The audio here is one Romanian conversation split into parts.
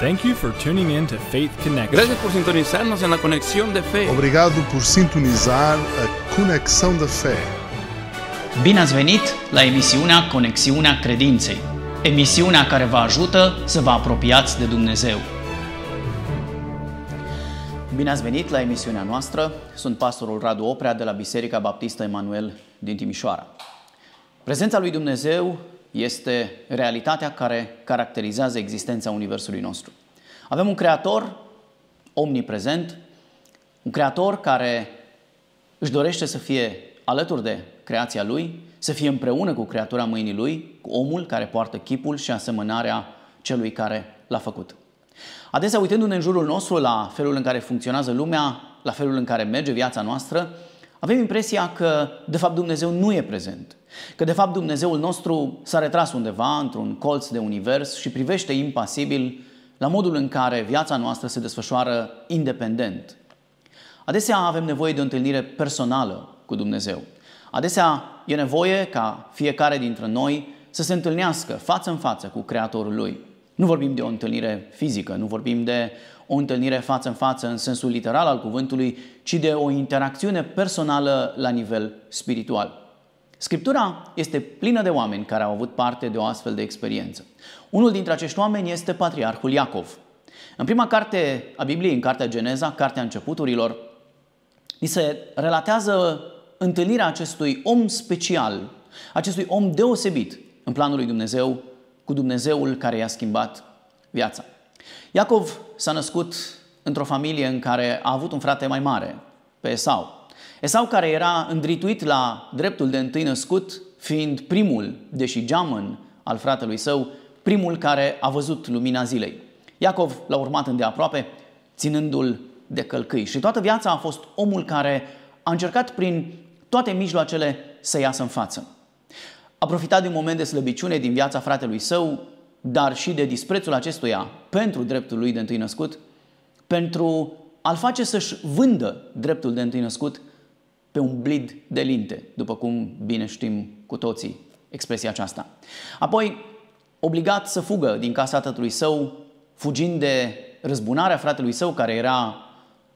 Thank you for tuning in to Faith Connection. Gracias por sintonizarnos en la conexión de fe. Obrigado por sintonizar a Conexão da Fé. Bine ați venit la emisiunea Conexiunea Credinței, emisiunea care vă ajută să vă apropiați de Dumnezeu. Bine ați venit la emisiunea noastră. Sunt pastorul Radu Oprea de la Biserica Baptistă Emanuel din Timișoara. Prezența lui Dumnezeu este realitatea care caracterizează existența Universului nostru. Avem un creator omniprezent, un creator care își dorește să fie alături de creația lui, să fie împreună cu creatura mâinii lui, cu omul care poartă chipul și asemănarea celui care l-a făcut. Adesea, uitându-ne în jurul nostru la felul în care funcționează lumea, la felul în care merge viața noastră, avem impresia că, de fapt, Dumnezeu nu e prezent. Că, de fapt, Dumnezeul nostru s-a retras undeva, într-un colț de univers și privește impasibil la modul în care viața noastră se desfășoară independent. Adesea avem nevoie de o întâlnire personală cu Dumnezeu. Adesea e nevoie ca fiecare dintre noi să se întâlnească față în față cu Creatorul Lui. Nu vorbim de o întâlnire fizică, nu vorbim de o întâlnire față în față în sensul literal al cuvântului, ci de o interacțiune personală la nivel spiritual. Scriptura este plină de oameni care au avut parte de o astfel de experiență. Unul dintre acești oameni este Patriarhul Iacov. În prima carte a Bibliei, în cartea Geneza, cartea începuturilor, ni se relatează întâlnirea acestui om special, acestui om deosebit în planul lui Dumnezeu, cu Dumnezeul care i-a schimbat viața. Iacov s-a născut într-o familie în care a avut un frate mai mare, pe Esau. Esau care era îndrituit la dreptul de întâi născut, fiind primul, deși geamăn al fratelui său, primul care a văzut lumina zilei. Iacov l-a urmat îndeaproape, ținându-l de călcâi și toată viața a fost omul care a încercat prin toate mijloacele să iasă în față. A profitat din moment de slăbiciune din viața fratelui său, dar și de disprețul acestuia pentru dreptul lui de întâi născut, pentru a-l face să-și vândă dreptul de întâi născut pe un blid de linte, după cum bine știm cu toții expresia aceasta. Apoi, obligat să fugă din casa tatălui său, fugind de răzbunarea fratelui său, care era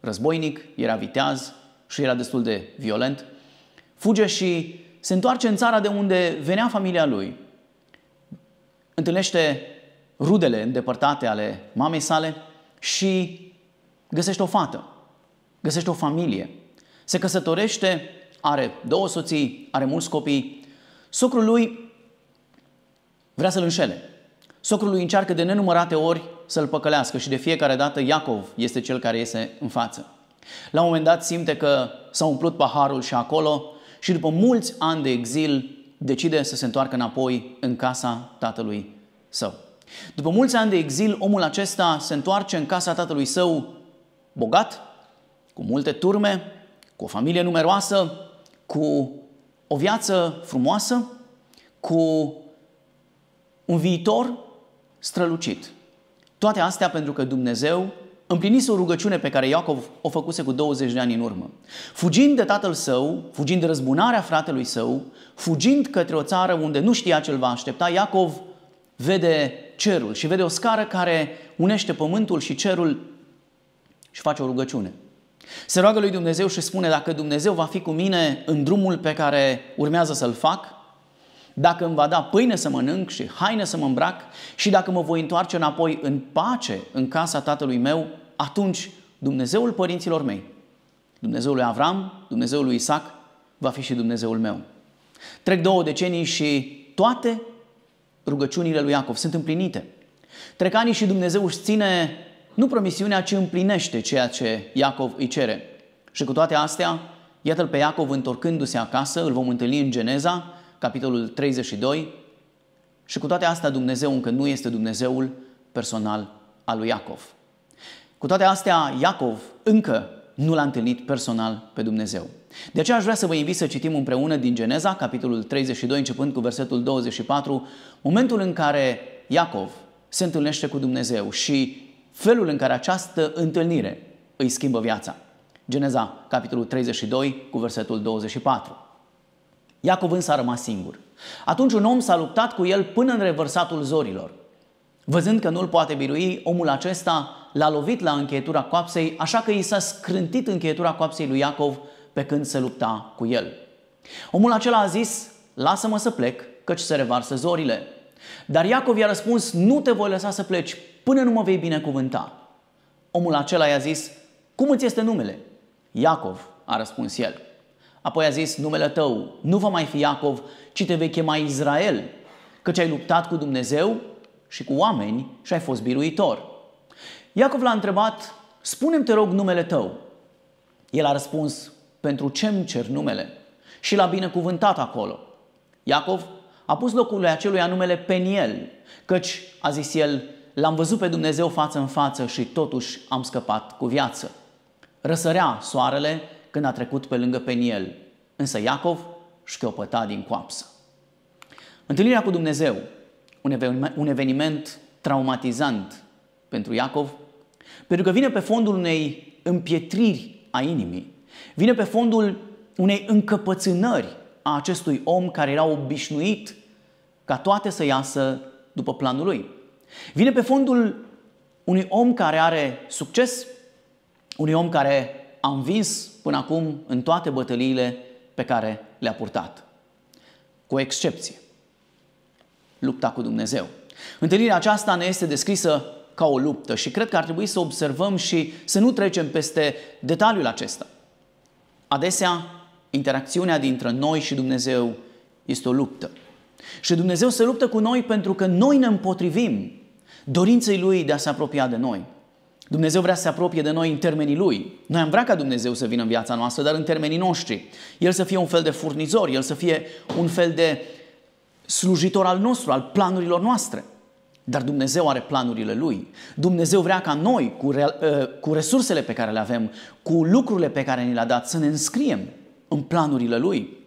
războinic, era viteaz și era destul de violent, fuge și se întoarce în țara de unde venea familia lui, întâlnește rudele îndepărtate ale mamei sale și găsește o fată, găsește o familie, se căsătorește, are două soții, are mulți copii. Socrul lui vrea să-l înșele. Socrul lui încearcă de nenumărate ori să-l păcălească și de fiecare dată Iacov este cel care iese în față. La un moment dat simte că s-a umplut paharul și acolo și după mulți ani de exil decide să se întoarcă înapoi în casa tatălui său. După mulți ani de exil, omul acesta se întoarce în casa tatălui său bogat, cu multe turme, cu o familie numeroasă, cu o viață frumoasă, cu un viitor strălucit. Toate astea pentru că Dumnezeu împlinise o rugăciune pe care Iacov o făcuse cu 20 de ani în urmă. Fugind de tatăl său, fugind de răzbunarea fratelui său, fugind către o țară unde nu știa ce îl va aștepta, Iacov vede cerul și vede o scară care unește pământul și cerul și face o rugăciune. Se roagă lui Dumnezeu și spune, dacă Dumnezeu va fi cu mine în drumul pe care urmează să-l fac, dacă îmi va da pâine să mănânc și haine să mă îmbrac și dacă mă voi întoarce înapoi în pace în casa tatălui meu, atunci Dumnezeul părinților mei, Dumnezeul lui Avram, Dumnezeul lui Isaac, va fi și Dumnezeul meu. Trec două decenii și toate rugăciunile lui Iacov sunt împlinite. Trec ani și Dumnezeu își ține nu promisiunea, ci împlinește ceea ce Iacov îi cere. Și cu toate astea, iată-l pe Iacov întorcându-se acasă, îl vom întâlni în Geneza, capitolul 32, și cu toate astea Dumnezeu încă nu este Dumnezeul personal al lui Iacov. Cu toate astea, Iacov încă nu l-a întâlnit personal pe Dumnezeu. De aceea aș vrea să vă invit să citim împreună din Geneza, capitolul 32, începând cu versetul 24, momentul în care Iacov se întâlnește cu Dumnezeu și felul în care această întâlnire îi schimbă viața. Geneza, capitolul 32, cu versetul 24. Iacov însă a rămas singur. Atunci un om s-a luptat cu el până în revărsatul zorilor. Văzând că nu-l poate birui, omul acesta l-a lovit la încheietura coapsei, așa că i s-a scrântit încheietura coapsei lui Iacov pe când se lupta cu el. Omul acela a zis, lasă-mă să plec, căci se revarsă zorile. Dar Iacov i-a răspuns, nu te voi lăsa să pleci până nu mă vei binecuvânta. Omul acela i-a zis, cum îți este numele? Iacov, a răspuns el. Apoi a zis, numele tău nu va mai fi Iacov, ci te vei chema Israel, căci ai luptat cu Dumnezeu și cu oameni și ai fost biruitor. Iacov l-a întrebat, spune-mi te rog numele tău. El a răspuns, pentru ce îmi cer numele? Și l-a binecuvântat acolo. Iacov a pus locului acelui numele Peniel, căci, a zis el, l-am văzut pe Dumnezeu față în față și totuși am scăpat cu viață. Răsărea soarele când a trecut pe lângă Peniel, însă Iacov șchiopăta din coapsă. Întâlnirea cu Dumnezeu, un, un eveniment traumatizant pentru Iacov, pentru că vine pe fondul unei împietriri a inimii, vine pe fondul unei încăpățânări a acestui om care era obișnuit ca toate să iasă după planul lui. Vine pe fondul unui om care are succes, unui om care a învins până acum în toate bătăliile pe care le-a purtat. Cu excepție. Lupta cu Dumnezeu. Întâlnirea aceasta ne este descrisă ca o luptă și cred că ar trebui să observăm și să nu trecem peste detaliul acesta. Adesea, interacțiunea dintre noi și Dumnezeu este o luptă. Și Dumnezeu se luptă cu noi pentru că noi ne împotrivim dorinței Lui de a se apropia de noi. Dumnezeu vrea să se apropie de noi în termenii Lui. Noi am vrea ca Dumnezeu să vină în viața noastră, dar în termenii noștri. El să fie un fel de furnizor, El să fie un fel de slujitor al nostru, al planurilor noastre. Dar Dumnezeu are planurile Lui. Dumnezeu vrea ca noi, cu, re, ă, cu resursele pe care le avem, cu lucrurile pe care ni le-a dat, să ne înscriem în planurile Lui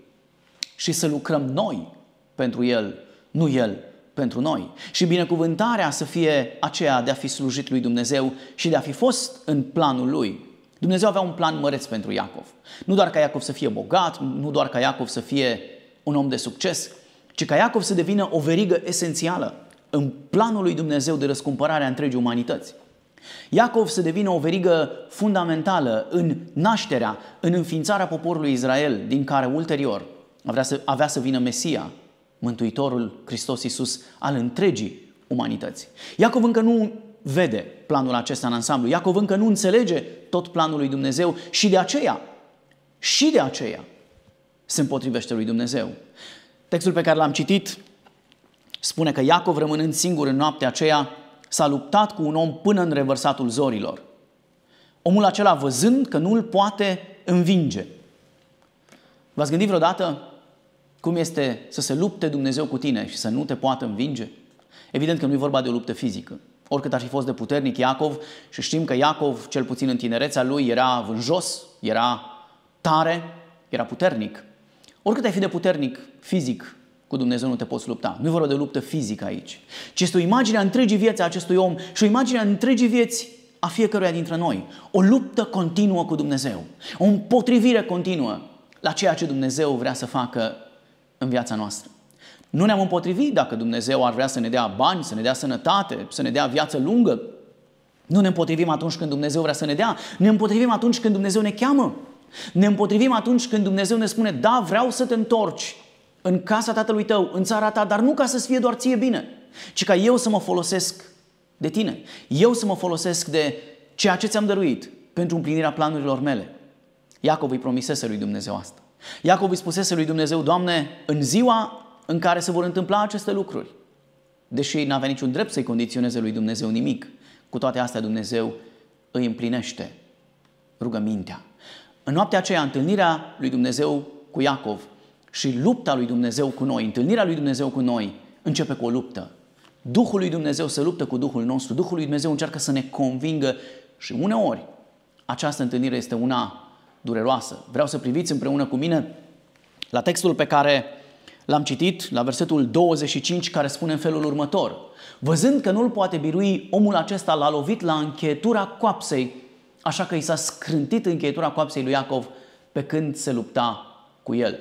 și să lucrăm noi pentru El, nu El pentru noi. Și binecuvântarea să fie aceea de a fi slujit lui Dumnezeu și de a fi fost în planul Lui. Dumnezeu avea un plan măreț pentru Iacov. Nu doar ca Iacov să fie bogat, nu doar ca Iacov să fie un om de succes, ci ca Iacov să devină o verigă esențială în planul lui Dumnezeu de răscumpărare a întregii umanități. Iacov se devine o verigă fundamentală în nașterea, în înființarea poporului Israel, din care ulterior avea să, avea să vină Mesia, Mântuitorul Hristos Iisus al întregii umanități. Iacov încă nu vede planul acesta în ansamblu. Iacov încă nu înțelege tot planul lui Dumnezeu și de aceea, și de aceea se împotrivește lui Dumnezeu. Textul pe care l-am citit Spune că Iacov, rămânând singur în noaptea aceea, s-a luptat cu un om până în revărsatul zorilor. Omul acela, văzând că nu îl poate învinge. V-ați gândit vreodată cum este să se lupte Dumnezeu cu tine și să nu te poată învinge? Evident că nu e vorba de o luptă fizică. Oricât ar fi fost de puternic Iacov, și știm că Iacov, cel puțin în tinerețea lui, era vânjos, era tare, era puternic. Oricât ai fi de puternic fizic, cu Dumnezeu nu te poți lupta. Nu e vorba de luptă fizică aici, ci este o imagine a întregii vieți a acestui om și o imagine a întregii vieți a fiecăruia dintre noi. O luptă continuă cu Dumnezeu. O împotrivire continuă la ceea ce Dumnezeu vrea să facă în viața noastră. Nu ne-am împotrivit dacă Dumnezeu ar vrea să ne dea bani, să ne dea sănătate, să ne dea viață lungă. Nu ne împotrivim atunci când Dumnezeu vrea să ne dea. Ne împotrivim atunci când Dumnezeu ne cheamă. Ne împotrivim atunci când Dumnezeu ne spune, da, vreau să te întorci în casa tatălui tău, în țara ta, dar nu ca să-ți fie doar ție bine, ci ca eu să mă folosesc de tine. Eu să mă folosesc de ceea ce ți-am dăruit pentru împlinirea planurilor mele. Iacov îi promisese lui Dumnezeu asta. Iacov îi spusese lui Dumnezeu, Doamne, în ziua în care se vor întâmpla aceste lucruri, deși n-avea niciun drept să-i condiționeze lui Dumnezeu nimic, cu toate astea Dumnezeu îi împlinește rugămintea. În noaptea aceea, întâlnirea lui Dumnezeu cu Iacov și lupta lui Dumnezeu cu noi, întâlnirea lui Dumnezeu cu noi, începe cu o luptă. Duhul lui Dumnezeu se luptă cu Duhul nostru. Duhul lui Dumnezeu încearcă să ne convingă și uneori această întâlnire este una dureroasă. Vreau să priviți împreună cu mine la textul pe care l-am citit, la versetul 25, care spune în felul următor. Văzând că nu-l poate birui, omul acesta l-a lovit la încheietura coapsei, așa că i s-a scrântit încheietura coapsei lui Iacov pe când se lupta cu el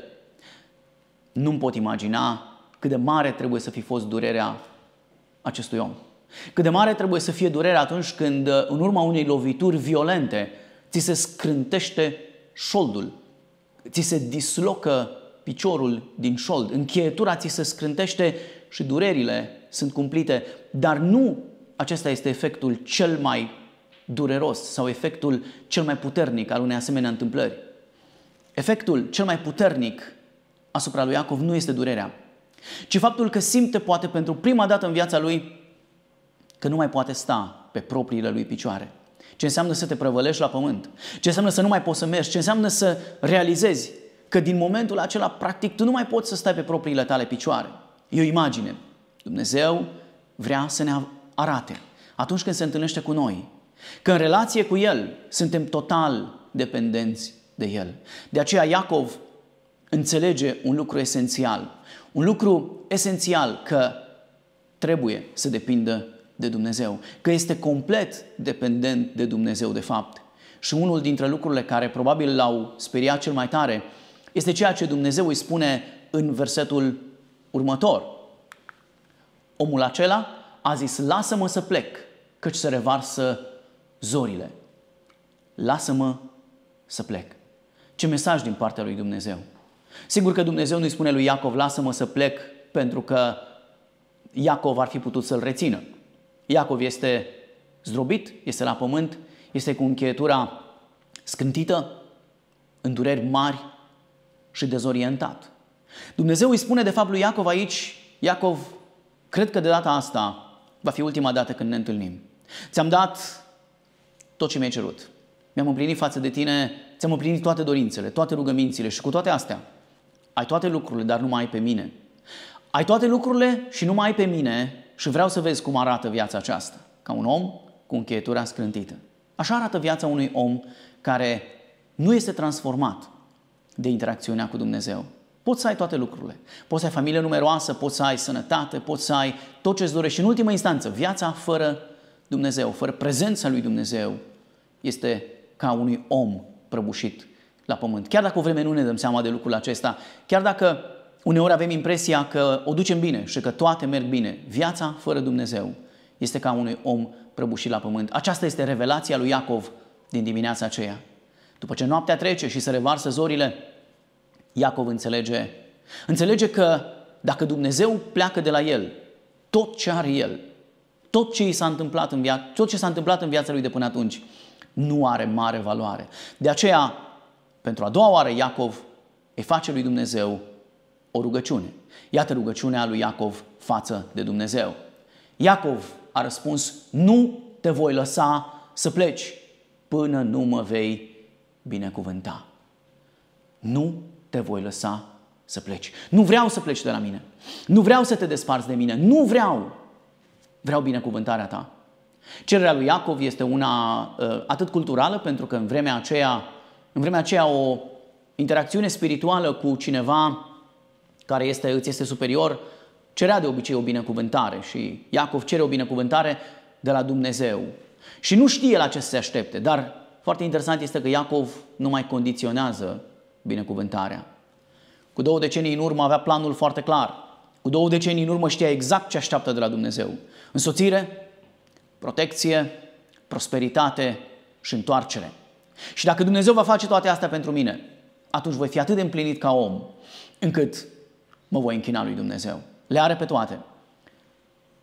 nu-mi pot imagina cât de mare trebuie să fi fost durerea acestui om. Cât de mare trebuie să fie durerea atunci când, uh, în urma unei lovituri violente, ți se scrântește șoldul, ți se dislocă piciorul din șold, încheietura ți se scrântește și durerile sunt cumplite, dar nu acesta este efectul cel mai dureros sau efectul cel mai puternic al unei asemenea întâmplări. Efectul cel mai puternic asupra lui Iacov nu este durerea, ci faptul că simte poate pentru prima dată în viața lui că nu mai poate sta pe propriile lui picioare. Ce înseamnă să te prăvălești la pământ? Ce înseamnă să nu mai poți să mergi? Ce înseamnă să realizezi că din momentul acela, practic, tu nu mai poți să stai pe propriile tale picioare? E o imagine. Dumnezeu vrea să ne arate atunci când se întâlnește cu noi, că în relație cu El suntem total dependenți de El. De aceea Iacov înțelege un lucru esențial. Un lucru esențial că trebuie să depindă de Dumnezeu, că este complet dependent de Dumnezeu de fapt. Și unul dintre lucrurile care probabil l-au speriat cel mai tare este ceea ce Dumnezeu îi spune în versetul următor. Omul acela a zis, lasă-mă să plec, căci se revarsă zorile. Lasă-mă să plec. Ce mesaj din partea lui Dumnezeu! Sigur că Dumnezeu nu-i spune lui Iacov, lasă-mă să plec, pentru că Iacov ar fi putut să-l rețină. Iacov este zdrobit, este la pământ, este cu încheietura scântită, în dureri mari și dezorientat. Dumnezeu îi spune de fapt lui Iacov aici, Iacov, cred că de data asta va fi ultima dată când ne întâlnim. Ți-am dat tot ce mi-ai cerut. Mi-am împlinit față de tine, ți-am împlinit toate dorințele, toate rugămințile și cu toate astea ai toate lucrurile, dar nu mai ai pe mine. Ai toate lucrurile și nu mai ai pe mine și vreau să vezi cum arată viața aceasta. Ca un om cu încheietura scrântită. Așa arată viața unui om care nu este transformat de interacțiunea cu Dumnezeu. Poți să ai toate lucrurile. Poți să ai familie numeroasă, poți să ai sănătate, poți să ai tot ce-ți dorești. Și în ultimă instanță, viața fără Dumnezeu, fără prezența lui Dumnezeu, este ca unui om prăbușit la pământ. Chiar dacă o vreme nu ne dăm seama de lucrul acesta, chiar dacă uneori avem impresia că o ducem bine și că toate merg bine, viața fără Dumnezeu este ca unui om prăbușit la pământ. Aceasta este revelația lui Iacov din dimineața aceea. După ce noaptea trece și se revarsă zorile, Iacov înțelege, înțelege că dacă Dumnezeu pleacă de la el, tot ce are el, tot ce i s-a întâmplat în viață, tot ce s-a întâmplat în viața lui de până atunci, nu are mare valoare. De aceea pentru a doua oară Iacov îi face lui Dumnezeu o rugăciune. Iată rugăciunea lui Iacov față de Dumnezeu. Iacov a răspuns, nu te voi lăsa să pleci până nu mă vei binecuvânta. Nu te voi lăsa să pleci. Nu vreau să pleci de la mine. Nu vreau să te desparți de mine. Nu vreau. Vreau binecuvântarea ta. Cererea lui Iacov este una uh, atât culturală, pentru că în vremea aceea în vremea aceea o interacțiune spirituală cu cineva care este, îți este superior cerea de obicei o binecuvântare și Iacov cere o binecuvântare de la Dumnezeu. Și nu știe la ce să se aștepte, dar foarte interesant este că Iacov nu mai condiționează binecuvântarea. Cu două decenii în urmă avea planul foarte clar. Cu două decenii în urmă știa exact ce așteaptă de la Dumnezeu. Însoțire, protecție, prosperitate și întoarcere. Și dacă Dumnezeu va face toate astea pentru mine, atunci voi fi atât de împlinit ca om, încât mă voi închina lui Dumnezeu. Le are pe toate.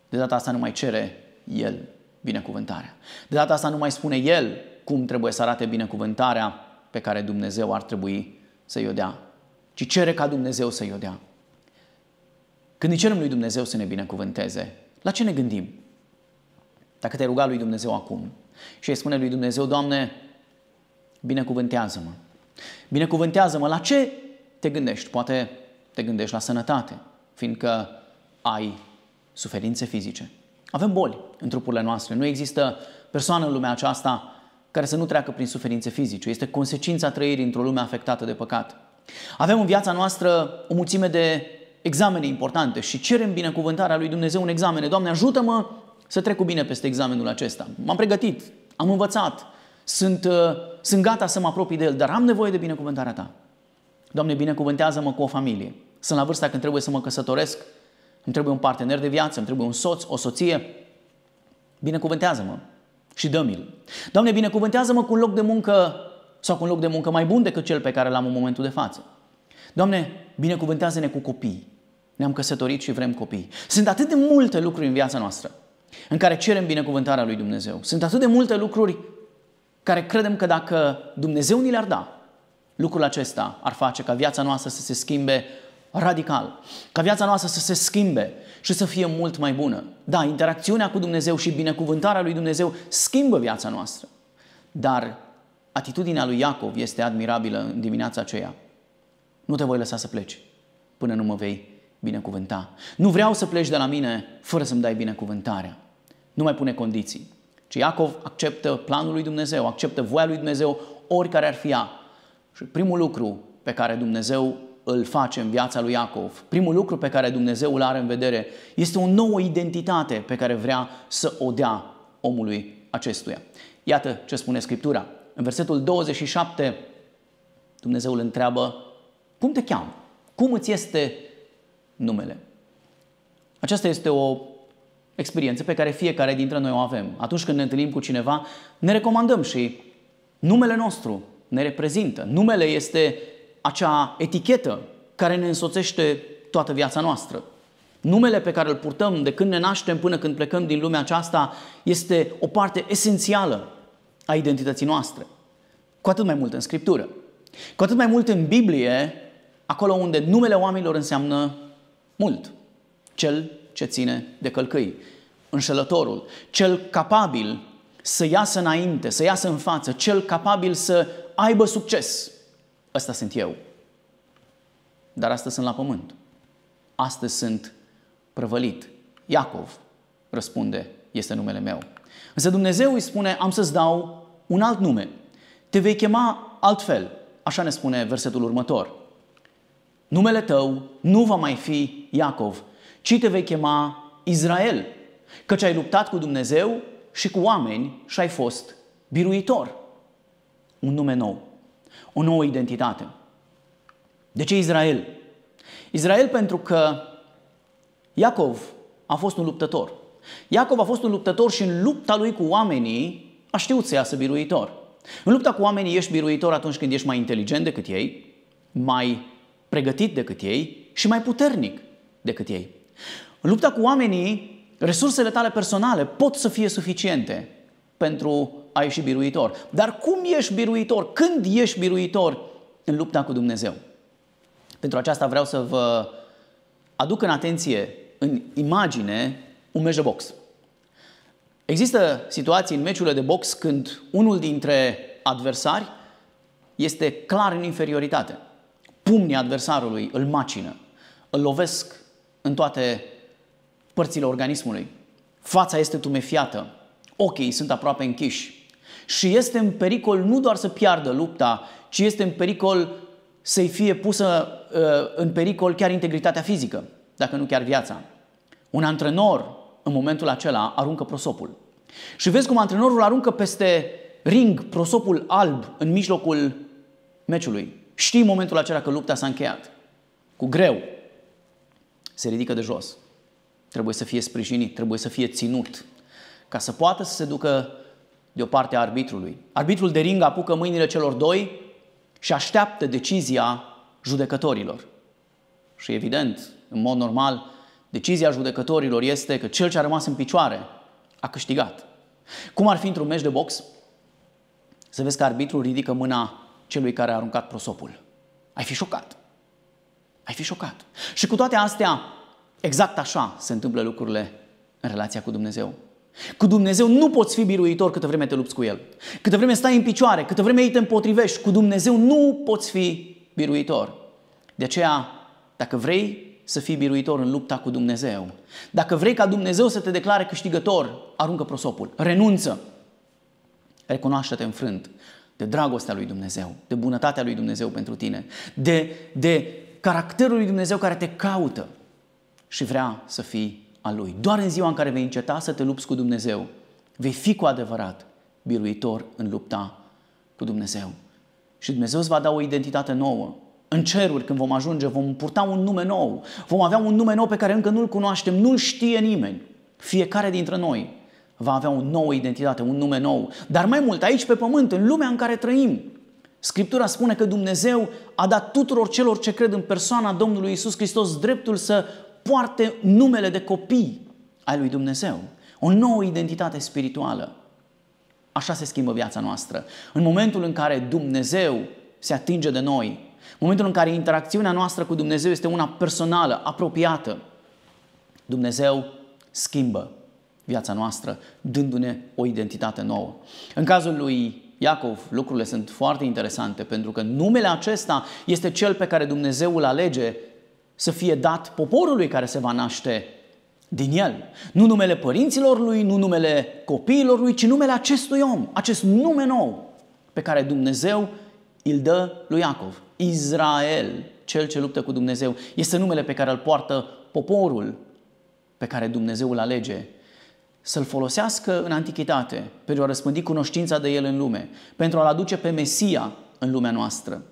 De data asta nu mai cere El binecuvântarea. De data asta nu mai spune El cum trebuie să arate binecuvântarea pe care Dumnezeu ar trebui să-i o dea, ci cere ca Dumnezeu să-i o dea. Când îi cerem lui Dumnezeu să ne binecuvânteze, la ce ne gândim? Dacă te-ai rugat lui Dumnezeu acum și îi spune lui Dumnezeu, Doamne, binecuvântează-mă. Binecuvântează-mă la ce te gândești? Poate te gândești la sănătate, fiindcă ai suferințe fizice. Avem boli în trupurile noastre. Nu există persoană în lumea aceasta care să nu treacă prin suferințe fizice. Este consecința trăirii într-o lume afectată de păcat. Avem în viața noastră o mulțime de examene importante și cerem binecuvântarea lui Dumnezeu în examene. Doamne, ajută-mă să trec cu bine peste examenul acesta. M-am pregătit, am învățat, sunt, uh, sunt gata să mă apropii de El, dar am nevoie de binecuvântarea Ta. Doamne, binecuvântează-mă cu o familie. Sunt la vârsta când trebuie să mă căsătoresc, îmi trebuie un partener de viață, îmi trebuie un soț, o soție. Binecuvântează-mă și dă-mi-l. Doamne, binecuvântează-mă cu un loc de muncă sau cu un loc de muncă mai bun decât cel pe care l-am în momentul de față. Doamne, binecuvântează-ne cu copii. Ne-am căsătorit și vrem copii. Sunt atât de multe lucruri în viața noastră în care cerem binecuvântarea lui Dumnezeu. Sunt atât de multe lucruri care credem că dacă Dumnezeu ni le-ar da, lucrul acesta ar face ca viața noastră să se schimbe radical, ca viața noastră să se schimbe și să fie mult mai bună. Da, interacțiunea cu Dumnezeu și binecuvântarea lui Dumnezeu schimbă viața noastră, dar atitudinea lui Iacov este admirabilă în dimineața aceea. Nu te voi lăsa să pleci până nu mă vei binecuvânta. Nu vreau să pleci de la mine fără să-mi dai binecuvântarea. Nu mai pune condiții ci Iacov acceptă planul lui Dumnezeu, acceptă voia lui Dumnezeu, oricare ar fi ea. Și primul lucru pe care Dumnezeu îl face în viața lui Iacov, primul lucru pe care Dumnezeu îl are în vedere, este o nouă identitate pe care vrea să o dea omului acestuia. Iată ce spune Scriptura. În versetul 27, Dumnezeu îl întreabă, cum te cheamă? Cum îți este numele? Aceasta este o experiențe pe care fiecare dintre noi o avem. Atunci când ne întâlnim cu cineva, ne recomandăm și numele nostru ne reprezintă. Numele este acea etichetă care ne însoțește toată viața noastră. Numele pe care îl purtăm de când ne naștem până când plecăm din lumea aceasta este o parte esențială a identității noastre. Cu atât mai mult în Scriptură. Cu atât mai mult în Biblie, acolo unde numele oamenilor înseamnă mult. Cel ce ține de călcâi. Înșelătorul, cel capabil să iasă înainte, să iasă în față, cel capabil să aibă succes. Ăsta sunt eu. Dar astăzi sunt la pământ. Astăzi sunt prăvălit. Iacov răspunde, este numele meu. Însă Dumnezeu îi spune, am să-ți dau un alt nume. Te vei chema altfel. Așa ne spune versetul următor. Numele tău nu va mai fi Iacov, ci te vei chema Israel, căci ai luptat cu Dumnezeu și cu oameni și ai fost biruitor. Un nume nou, o nouă identitate. De ce Israel? Israel pentru că Iacov a fost un luptător. Iacov a fost un luptător și în lupta lui cu oamenii a știut să iasă biruitor. În lupta cu oamenii ești biruitor atunci când ești mai inteligent decât ei, mai pregătit decât ei și mai puternic decât ei. În lupta cu oamenii, resursele tale personale pot să fie suficiente pentru a ieși biruitor. Dar cum ești biruitor? Când ești biruitor în lupta cu Dumnezeu? Pentru aceasta vreau să vă aduc în atenție, în imagine, un meci de box. Există situații în meciurile de box când unul dintre adversari este clar în inferioritate. Pumnii adversarului îl macină, îl lovesc în toate părțile organismului. Fața este tumefiată, ochii sunt aproape închiși și este în pericol nu doar să piardă lupta, ci este în pericol să-i fie pusă uh, în pericol chiar integritatea fizică, dacă nu chiar viața. Un antrenor în momentul acela aruncă prosopul. Și vezi cum antrenorul aruncă peste ring prosopul alb în mijlocul meciului. Știi în momentul acela că lupta s-a încheiat. Cu greu se ridică de jos. Trebuie să fie sprijinit, trebuie să fie ținut, ca să poată să se ducă de o parte a arbitrului. Arbitrul de ring apucă mâinile celor doi și așteaptă decizia judecătorilor. Și evident, în mod normal, decizia judecătorilor este că cel ce a rămas în picioare a câștigat. Cum ar fi într-un meci de box să vezi că arbitrul ridică mâna celui care a aruncat prosopul? Ai fi șocat ai fi șocat. Și cu toate astea, exact așa se întâmplă lucrurile în relația cu Dumnezeu. Cu Dumnezeu nu poți fi biruitor câtă vreme te lupți cu El. Câtă vreme stai în picioare, câtă vreme îi te împotrivești, cu Dumnezeu nu poți fi biruitor. De aceea, dacă vrei să fii biruitor în lupta cu Dumnezeu, dacă vrei ca Dumnezeu să te declare câștigător, aruncă prosopul, renunță, recunoaște-te înfrânt de dragostea lui Dumnezeu, de bunătatea lui Dumnezeu pentru tine, de, de caracterul lui Dumnezeu care te caută și vrea să fii a Lui. Doar în ziua în care vei înceta să te lupți cu Dumnezeu, vei fi cu adevărat biruitor în lupta cu Dumnezeu. Și Dumnezeu îți va da o identitate nouă. În ceruri, când vom ajunge, vom purta un nume nou. Vom avea un nume nou pe care încă nu-l cunoaștem, nu-l știe nimeni. Fiecare dintre noi va avea o nouă identitate, un nume nou. Dar mai mult, aici pe pământ, în lumea în care trăim, Scriptura spune că Dumnezeu a dat tuturor celor ce cred în persoana Domnului Isus Hristos dreptul să poarte numele de copii ai lui Dumnezeu. O nouă identitate spirituală. Așa se schimbă viața noastră. În momentul în care Dumnezeu se atinge de noi, în momentul în care interacțiunea noastră cu Dumnezeu este una personală, apropiată, Dumnezeu schimbă viața noastră, dându-ne o identitate nouă. În cazul lui Iacov, lucrurile sunt foarte interesante pentru că numele acesta este cel pe care Dumnezeu îl alege să fie dat poporului care se va naște din el. Nu numele părinților lui, nu numele copiilor lui, ci numele acestui om, acest nume nou pe care Dumnezeu îl dă lui Iacov. Israel, cel ce luptă cu Dumnezeu, este numele pe care îl poartă poporul pe care Dumnezeu îl alege să-l folosească în antichitate pentru a răspândi cunoștința de el în lume, pentru a-l aduce pe Mesia în lumea noastră.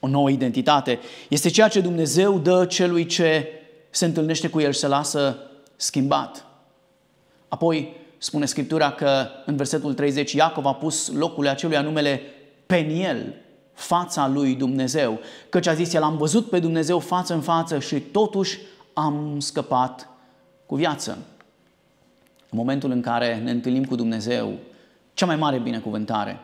O nouă identitate este ceea ce Dumnezeu dă celui ce se întâlnește cu el și se lasă schimbat. Apoi spune Scriptura că în versetul 30 Iacov a pus locul acelui numele Peniel, fața lui Dumnezeu, căci a zis el am văzut pe Dumnezeu față în față și totuși am scăpat cu viață. În momentul în care ne întâlnim cu Dumnezeu, cea mai mare binecuvântare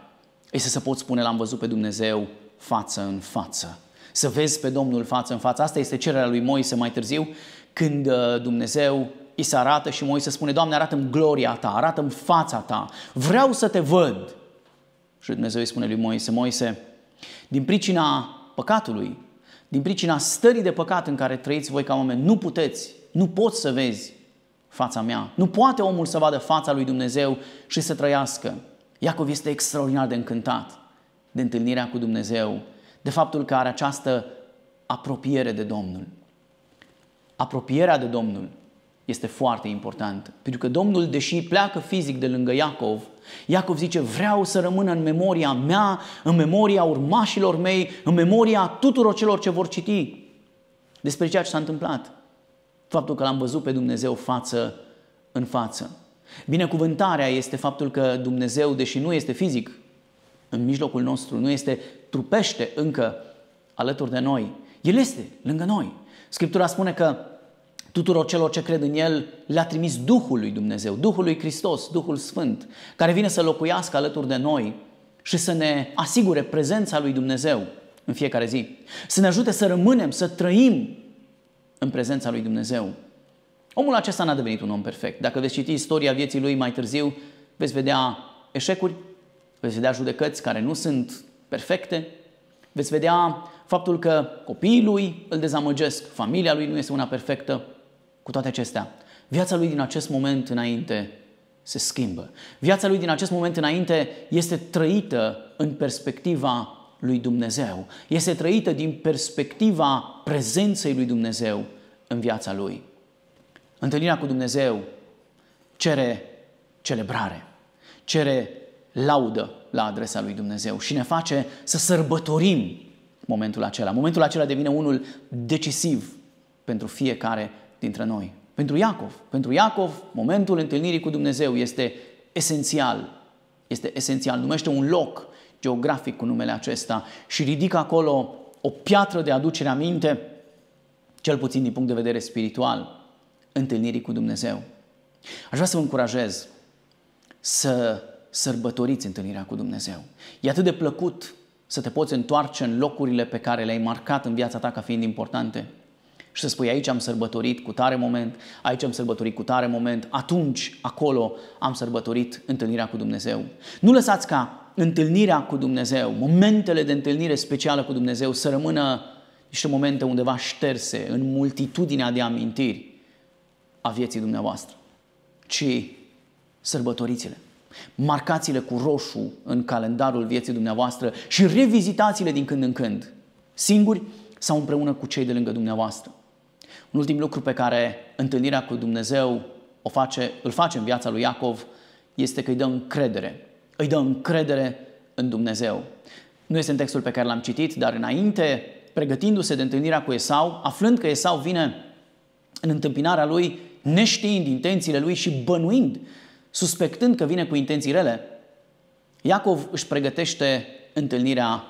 este să poți spune l-am văzut pe Dumnezeu față în față. Să vezi pe Domnul față în față. Asta este cererea lui Moise mai târziu, când uh, Dumnezeu îi se arată și Moise spune, Doamne, arată-mi gloria ta, arată-mi fața ta, vreau să te văd. Și Dumnezeu îi spune lui Moise, Moise, din pricina păcatului, din pricina stării de păcat în care trăiți voi ca oameni, nu puteți, nu poți să vezi fața mea. Nu poate omul să vadă fața lui Dumnezeu și să trăiască. Iacov este extraordinar de încântat de întâlnirea cu Dumnezeu, de faptul că are această apropiere de Domnul. Apropierea de Domnul este foarte importantă, pentru că Domnul, deși pleacă fizic de lângă Iacov, Iacov zice, vreau să rămână în memoria mea, în memoria urmașilor mei, în memoria tuturor celor ce vor citi despre ceea ce s-a întâmplat faptul că l-am văzut pe Dumnezeu față în față. Binecuvântarea este faptul că Dumnezeu, deși nu este fizic în mijlocul nostru, nu este trupește încă alături de noi, El este lângă noi. Scriptura spune că tuturor celor ce cred în El le-a trimis Duhul lui Dumnezeu, Duhul lui Hristos, Duhul Sfânt, care vine să locuiască alături de noi și să ne asigure prezența lui Dumnezeu în fiecare zi. Să ne ajute să rămânem, să trăim în prezența lui Dumnezeu. Omul acesta n-a devenit un om perfect. Dacă veți citi istoria vieții lui mai târziu, veți vedea eșecuri, veți vedea judecăți care nu sunt perfecte, veți vedea faptul că copiii lui îl dezamăgesc, familia lui nu este una perfectă, cu toate acestea. Viața lui din acest moment înainte se schimbă. Viața lui din acest moment înainte este trăită în perspectiva lui Dumnezeu. Este trăită din perspectiva prezenței lui Dumnezeu în viața lui. Întâlnirea cu Dumnezeu cere celebrare, cere laudă la adresa lui Dumnezeu și ne face să sărbătorim momentul acela. Momentul acela devine unul decisiv pentru fiecare dintre noi. Pentru Iacov, pentru Iacov, momentul întâlnirii cu Dumnezeu este esențial. Este esențial, numește un loc geografic cu numele acesta, și ridică acolo o piatră de aducere aminte, cel puțin din punct de vedere spiritual, întâlnirii cu Dumnezeu. Aș vrea să vă încurajez să sărbătoriți întâlnirea cu Dumnezeu. E atât de plăcut să te poți întoarce în locurile pe care le-ai marcat în viața ta ca fiind importante și să spui aici am sărbătorit cu tare moment, aici am sărbătorit cu tare moment, atunci, acolo am sărbătorit întâlnirea cu Dumnezeu. Nu lăsați ca întâlnirea cu Dumnezeu, momentele de întâlnire specială cu Dumnezeu să rămână niște momente undeva șterse în multitudinea de amintiri a vieții dumneavoastră, ci sărbătorițile. Marcați-le cu roșu în calendarul vieții dumneavoastră și revizitați-le din când în când, singuri sau împreună cu cei de lângă dumneavoastră. Un ultim lucru pe care întâlnirea cu Dumnezeu o face, îl face în viața lui Iacov este că îi dă încredere îi dă încredere în Dumnezeu. Nu este în textul pe care l-am citit, dar înainte, pregătindu-se de întâlnirea cu Esau, aflând că Esau vine în întâmpinarea lui, neștiind intențiile lui și bănuind, suspectând că vine cu intenții rele, Iacov își pregătește întâlnirea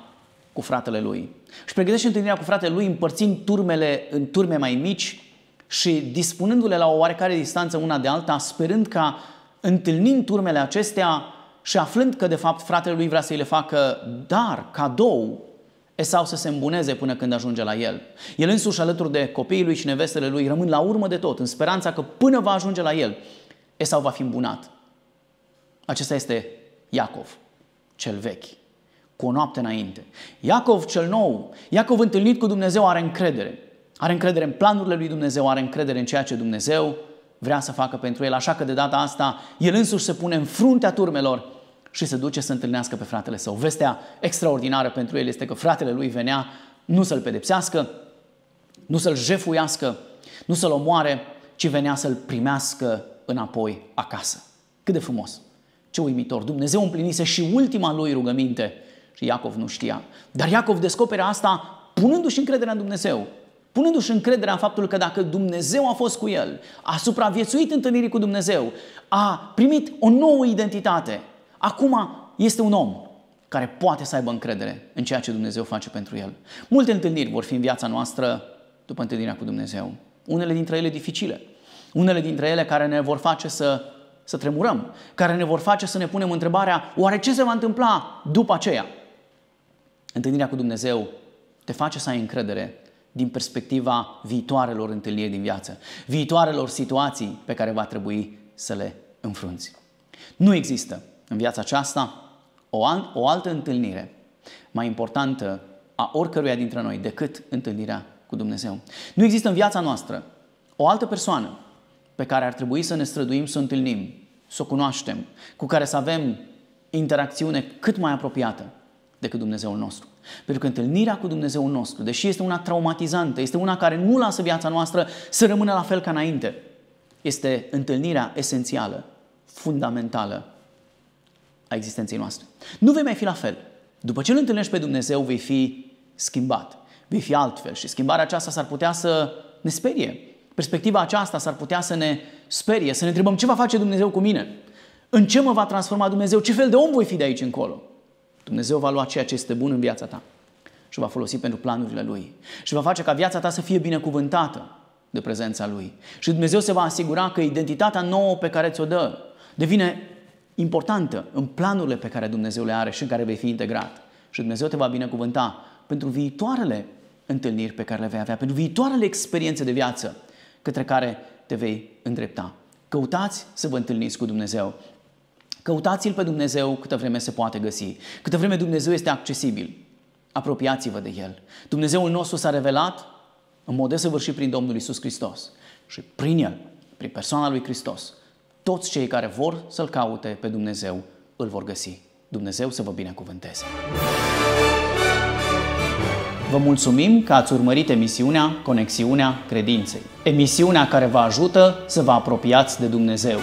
cu fratele lui. Își pregătește întâlnirea cu fratele lui împărțind turmele în turme mai mici și dispunându-le la o oarecare distanță una de alta, sperând ca întâlnind turmele acestea, și aflând că de fapt fratele lui vrea să-i le facă dar, cadou, Esau să se îmbuneze până când ajunge la el. El însuși alături de copiii lui și nevestele lui rămân la urmă de tot, în speranța că până va ajunge la el, Esau va fi îmbunat. Acesta este Iacov, cel vechi, cu o noapte înainte. Iacov cel nou, Iacov întâlnit cu Dumnezeu are încredere. Are încredere în planurile lui Dumnezeu, are încredere în ceea ce Dumnezeu vrea să facă pentru el. Așa că de data asta el însuși se pune în fruntea turmelor și se duce să întâlnească pe fratele său. Vestea extraordinară pentru el este că fratele lui venea nu să-l pedepsească, nu să-l jefuiască, nu să-l omoare, ci venea să-l primească înapoi acasă. Cât de frumos! Ce uimitor! Dumnezeu împlinise și ultima lui rugăminte și Iacov nu știa. Dar Iacov descoperă asta punându-și încrederea în Dumnezeu, punându-și încrederea în faptul că dacă Dumnezeu a fost cu el, a supraviețuit întâlnirii cu Dumnezeu, a primit o nouă identitate, acum este un om care poate să aibă încredere în ceea ce Dumnezeu face pentru el. Multe întâlniri vor fi în viața noastră după întâlnirea cu Dumnezeu. Unele dintre ele dificile, unele dintre ele care ne vor face să, să tremurăm, care ne vor face să ne punem întrebarea, oare ce se va întâmpla după aceea? Întâlnirea cu Dumnezeu te face să ai încredere din perspectiva viitoarelor întâlniri din viață, viitoarelor situații pe care va trebui să le înfrunți. Nu există în viața aceasta o, al- o altă întâlnire mai importantă a oricăruia dintre noi decât întâlnirea cu Dumnezeu. Nu există în viața noastră o altă persoană pe care ar trebui să ne străduim să o întâlnim, să o cunoaștem, cu care să avem interacțiune cât mai apropiată decât Dumnezeul nostru. Pentru că întâlnirea cu Dumnezeul nostru, deși este una traumatizantă, este una care nu lasă viața noastră să rămână la fel ca înainte, este întâlnirea esențială, fundamentală a existenței noastre. Nu vei mai fi la fel. După ce îl întâlnești pe Dumnezeu, vei fi schimbat, vei fi altfel și schimbarea aceasta s-ar putea să ne sperie. Perspectiva aceasta s-ar putea să ne sperie, să ne întrebăm ce va face Dumnezeu cu mine, în ce mă va transforma Dumnezeu, ce fel de om voi fi de aici încolo. Dumnezeu va lua ceea ce este bun în viața ta și va folosi pentru planurile Lui. Și va face ca viața ta să fie binecuvântată de prezența Lui. Și Dumnezeu se va asigura că identitatea nouă pe care ți-o dă devine importantă în planurile pe care Dumnezeu le are și în care vei fi integrat. Și Dumnezeu te va binecuvânta pentru viitoarele întâlniri pe care le vei avea, pentru viitoarele experiențe de viață către care te vei îndrepta. Căutați să vă întâlniți cu Dumnezeu. Căutați-L pe Dumnezeu câtă vreme se poate găsi, câtă vreme Dumnezeu este accesibil. Apropiați-vă de El. Dumnezeul nostru s-a revelat în mod desăvârșit prin Domnul Isus Hristos și prin El, prin persoana lui Hristos. Toți cei care vor să-L caute pe Dumnezeu îl vor găsi. Dumnezeu să vă binecuvânteze! Vă mulțumim că ați urmărit emisiunea Conexiunea Credinței, emisiunea care vă ajută să vă apropiați de Dumnezeu.